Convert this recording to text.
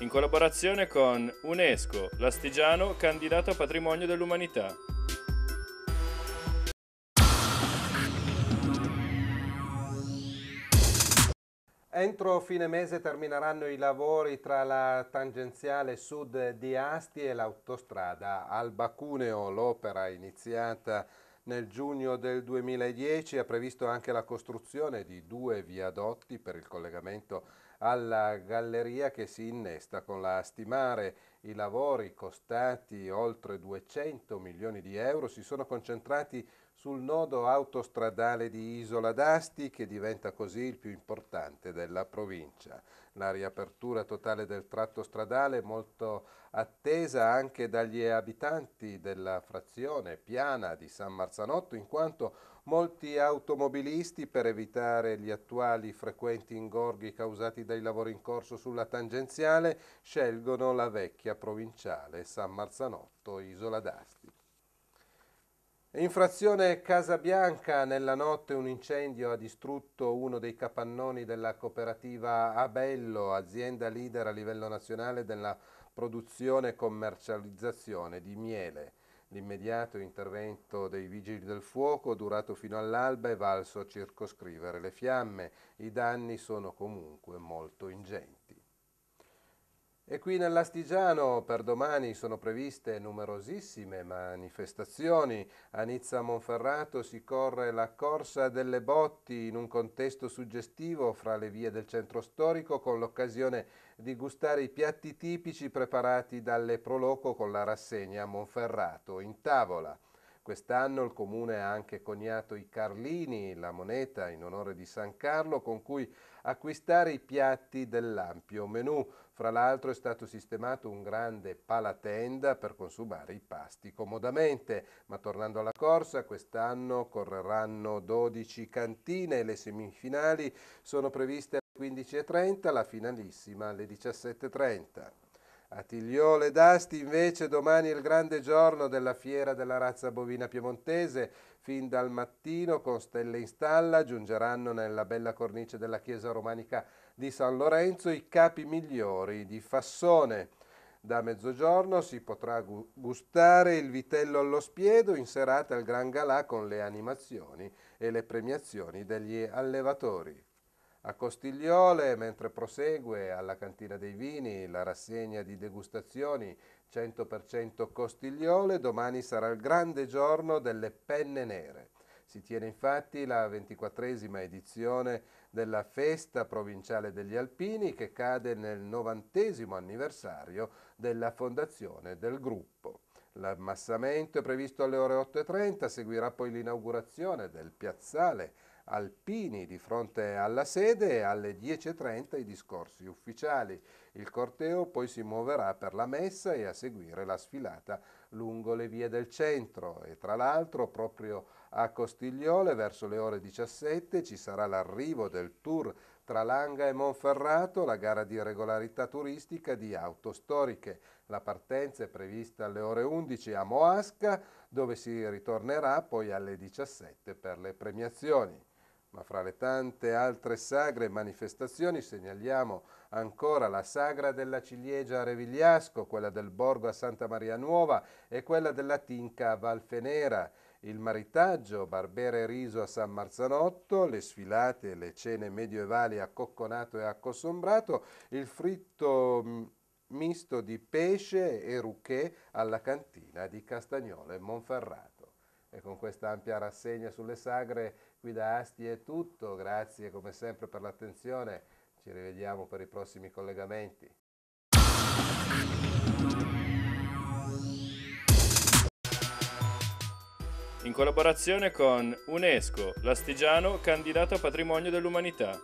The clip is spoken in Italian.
in collaborazione con UNESCO, l'Astigiano candidato a patrimonio dell'umanità. Entro fine mese termineranno i lavori tra la tangenziale sud di Asti e l'autostrada Alba Cuneo. L'opera iniziata nel giugno del 2010 ha previsto anche la costruzione di due viadotti per il collegamento alla galleria che si innesta con la Astimare. I lavori costati oltre 200 milioni di euro si sono concentrati sul nodo autostradale di Isola d'Asti che diventa così il più importante della provincia. La riapertura totale del tratto stradale è molto attesa anche dagli abitanti della frazione piana di San Marzanotto in quanto Molti automobilisti, per evitare gli attuali frequenti ingorghi causati dai lavori in corso sulla tangenziale, scelgono la vecchia provinciale San Marzanotto, Isola d'Asti. Infrazione Casabianca, nella notte un incendio ha distrutto uno dei capannoni della cooperativa Abello, azienda leader a livello nazionale della produzione e commercializzazione di miele. L'immediato intervento dei vigili del fuoco, durato fino all'alba, è valso a circoscrivere le fiamme. I danni sono comunque molto ingenti. E qui nell'Astigiano per domani sono previste numerosissime manifestazioni. A Nizza Monferrato si corre la corsa delle botti in un contesto suggestivo fra le vie del centro storico con l'occasione di gustare i piatti tipici preparati dalle Proloco con la rassegna Monferrato in tavola. Quest'anno il comune ha anche coniato i Carlini, la moneta in onore di San Carlo con cui acquistare i piatti dell'ampio menù. Fra l'altro è stato sistemato un grande palatenda per consumare i pasti comodamente. Ma tornando alla corsa, quest'anno correranno 12 cantine e le semifinali sono previste alle 15.30, la finalissima alle 17.30. A Tigliole d'Asti invece domani è il grande giorno della fiera della razza bovina piemontese. Fin dal mattino con stelle in stalla giungeranno nella bella cornice della chiesa romanica di San Lorenzo i capi migliori di Fassone. Da mezzogiorno si potrà gustare il vitello allo spiedo in serata al Gran Galà con le animazioni e le premiazioni degli allevatori. A Costigliole, mentre prosegue alla Cantina dei Vini la rassegna di degustazioni 100% Costigliole, domani sarà il grande giorno delle penne nere. Si tiene infatti la ventiquattresima edizione della Festa Provinciale degli Alpini che cade nel novantesimo anniversario della fondazione del gruppo. L'ammassamento è previsto alle ore 8.30, seguirà poi l'inaugurazione del piazzale Alpini di fronte alla sede e alle 10.30 i discorsi ufficiali. Il corteo poi si muoverà per la messa e a seguire la sfilata lungo le vie del centro e tra l'altro proprio a Costigliole verso le ore 17 ci sarà l'arrivo del tour tra Langa e Monferrato, la gara di regolarità turistica di auto storiche. La partenza è prevista alle ore 11 a Moasca, dove si ritornerà poi alle 17 per le premiazioni ma fra le tante altre sagre manifestazioni segnaliamo ancora la sagra della ciliegia a Revigliasco, quella del borgo a Santa Maria Nuova e quella della tinca a Valfenera, il maritaggio, barbera e riso a San Marzanotto, le sfilate e le cene medievali a Cocconato e a Cossombrato, il fritto mm, misto di pesce e rucchè alla cantina di Castagnolo e Monferrato e con questa ampia rassegna sulle sagre qui da Asti è tutto, grazie come sempre per l'attenzione, ci rivediamo per i prossimi collegamenti. in collaborazione con UNESCO, l'Astigiano candidato a patrimonio dell'umanità.